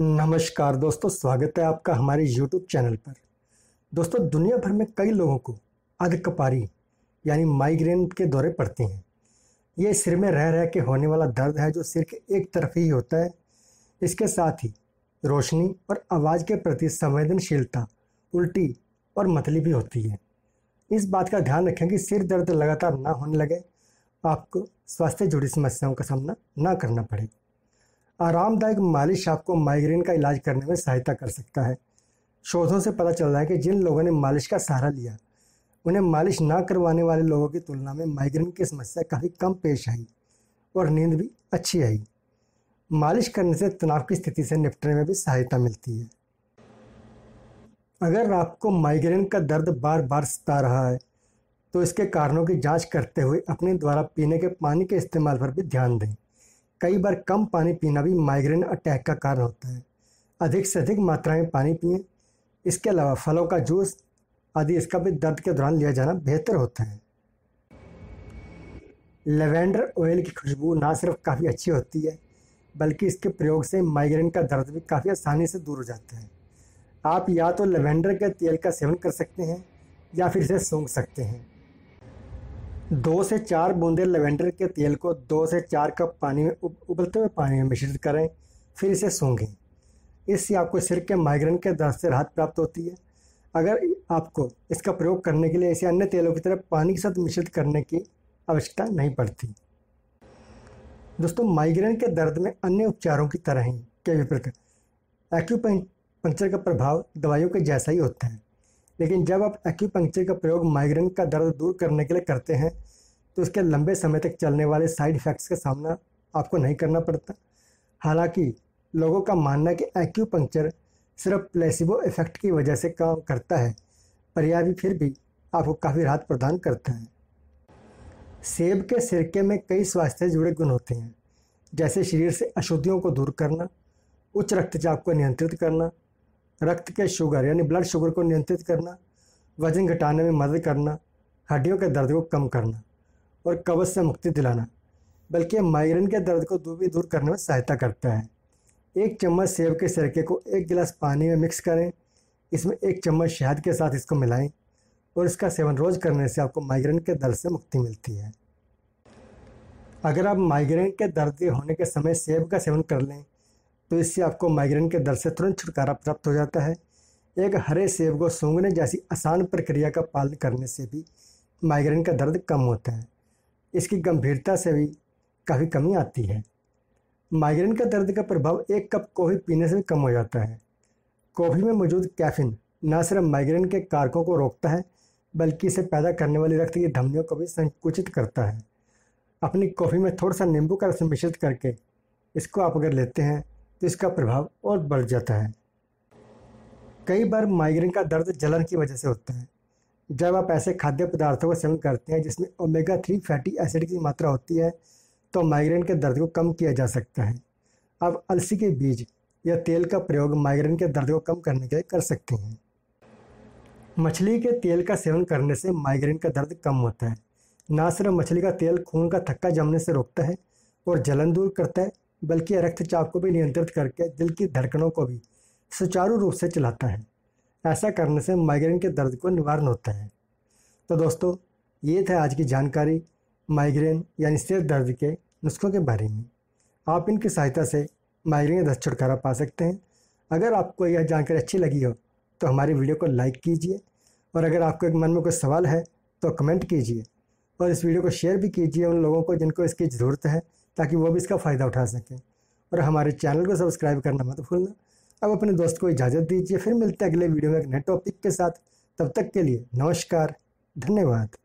नमस्कार दोस्तों स्वागत है आपका हमारे YouTube चैनल पर दोस्तों दुनिया भर में कई लोगों को अधकपारी यानी माइग्रेन के दौरे पड़ते हैं ये सिर में रह रह के होने वाला दर्द है जो सिर के एक तरफ ही होता है इसके साथ ही रोशनी और आवाज़ के प्रति संवेदनशीलता उल्टी और मतली भी होती है इस बात का ध्यान रखें कि सिर दर्द लगातार ना होने लगे आपको स्वास्थ्य जुड़ी समस्याओं का सामना ना करना पड़ेगा आरामदायक मालिश आपको माइग्रेन का इलाज करने में सहायता कर सकता है शोधों से पता चल रहा है कि जिन लोगों ने मालिश का सहारा लिया उन्हें मालिश ना करवाने वाले लोगों की तुलना में माइग्रेन की समस्या काफ़ी कम पेश आई और नींद भी अच्छी आई मालिश करने से तनाव की स्थिति से निपटने में भी सहायता मिलती है अगर आपको माइग्रेन का दर्द बार बार सता रहा है तो इसके कारणों की जांच करते हुए अपने द्वारा पीने के पानी के इस्तेमाल पर भी ध्यान दें कई बार कम पानी पीना भी माइग्रेन अटैक का कारण होता है अधिक से अधिक मात्रा में पानी पिए इसके अलावा फलों का जूस आदि इसका भी दर्द के दौरान लिया जाना बेहतर होता है लेवेंडर ऑयल की खुशबू ना सिर्फ काफ़ी अच्छी होती है बल्कि इसके प्रयोग से माइग्रेन का दर्द भी काफ़ी आसानी से दूर हो जाता है आप या तो लेवेंडर के तेल का सेवन कर सकते हैं या फिर इसे सूंघ सकते हैं दो से चार बूंदे लेवेंडर के तेल को दो से चार कप पानी में उब, उबलते हुए पानी में मिश्रित करें फिर इसे सूंघें इससे आपको सिर के माइग्रेन के दर्द से राहत प्राप्त होती है अगर आपको इसका प्रयोग करने के लिए इसे अन्य तेलों की तरह पानी के साथ मिश्रित करने की आवश्यकता नहीं पड़ती दोस्तों माइग्रेन के दर्द में अन्य उपचारों की तरह ही कई विपरीत एक्यूपंक्चर का प्रभाव दवाइयों के जैसा ही होता है लेकिन जब आप एक्यूपंक्चर का प्रयोग माइग्रेन का दर्द दूर करने के लिए करते हैं तो उसके लंबे समय तक चलने वाले साइड इफ़ेक्ट्स का सामना आपको नहीं करना पड़ता हालांकि लोगों का मानना है कि एक्यूपंक्चर सिर्फ प्लेसिबो इफ़ेक्ट की वजह से काम करता है पर यह भी फिर भी आपको काफ़ी राहत प्रदान करता है सेब के सिरके में कई स्वास्थ्य से जुड़े गुण होते हैं जैसे शरीर से अशुद्धियों को दूर करना उच्च रक्तचाप को नियंत्रित करना रक्त के शुगर यानी ब्लड शुगर को नियंत्रित करना वजन घटाने में मदद करना हड्डियों के दर्द को कम करना और कब्ज से मुक्ति दिलाना बल्कि माइग्रेन के दर्द को दूर भी दूर करने में सहायता करता है एक चम्मच सेब के सिरके को एक गिलास पानी में मिक्स करें इसमें एक चम्मच शहद के साथ इसको मिलाएं और इसका सेवन रोज़ करने से आपको माइग्रेन के दर्द से मुक्ति मिलती है अगर आप माइग्रेन के दर्द होने के समय सेब का सेवन कर लें तो इससे आपको माइग्रेन के दर्द से तुरंत छुटकारा प्राप्त हो जाता है एक हरे सेब को सूंघने जैसी आसान प्रक्रिया का पालन करने से भी माइग्रेन का दर्द कम होता है इसकी गंभीरता से भी काफ़ी कमी आती है माइग्रेन का दर्द का प्रभाव एक कप कॉफ़ी पीने से भी कम हो जाता है कॉफ़ी में मौजूद कैफिन न सिर्फ माइग्रेन के कारकों को रोकता है बल्कि इसे पैदा करने वाली रक्त की धमनियों को भी संकुचित करता है अपनी कॉफ़ी में थोड़ा सा नींबू का रस मिश्रित करके इसको आप अगर लेते हैं तो इसका प्रभाव और बढ़ जाता है कई बार माइग्रेन का दर्द जलन की वजह से होता है जब आप ऐसे खाद्य पदार्थों का सेवन करते हैं जिसमें ओमेगा थ्री फैटी एसिड की मात्रा होती है तो माइग्रेन के दर्द को कम किया जा सकता है आप अलसी के बीज या तेल का प्रयोग माइग्रेन के दर्द को कम करने के लिए कर सकते हैं मछली के तेल का सेवन करने से माइग्रेन का दर्द कम होता है ना सिर्फ मछली का तेल खून का थक्का जमने से रोकता है और जलन दूर करता है बल्कि रक्तचाप को भी नियंत्रित करके दिल की धड़कनों को भी सुचारू रूप से चलाता है ऐसा करने से माइग्रेन के दर्द को निवारण होता है तो दोस्तों ये था आज की जानकारी माइग्रेन यानी सिर दर्द के नुस्खों के बारे में आप इनकी सहायता से माइग्रेन दस छुटकारा पा सकते हैं अगर आपको यह जानकारी अच्छी लगी हो तो हमारी वीडियो को लाइक कीजिए और अगर आपको एक मन में कोई सवाल है तो कमेंट कीजिए और इस वीडियो को शेयर भी कीजिए उन लोगों को जिनको इसकी ज़रूरत है ताकि वो भी इसका फ़ायदा उठा सकें और हमारे चैनल को सब्सक्राइब करना मत भूलना अब अपने दोस्त को इजाज़त दीजिए फिर मिलते हैं अगले वीडियो में एक नए टॉपिक के साथ तब तक के लिए नमस्कार धन्यवाद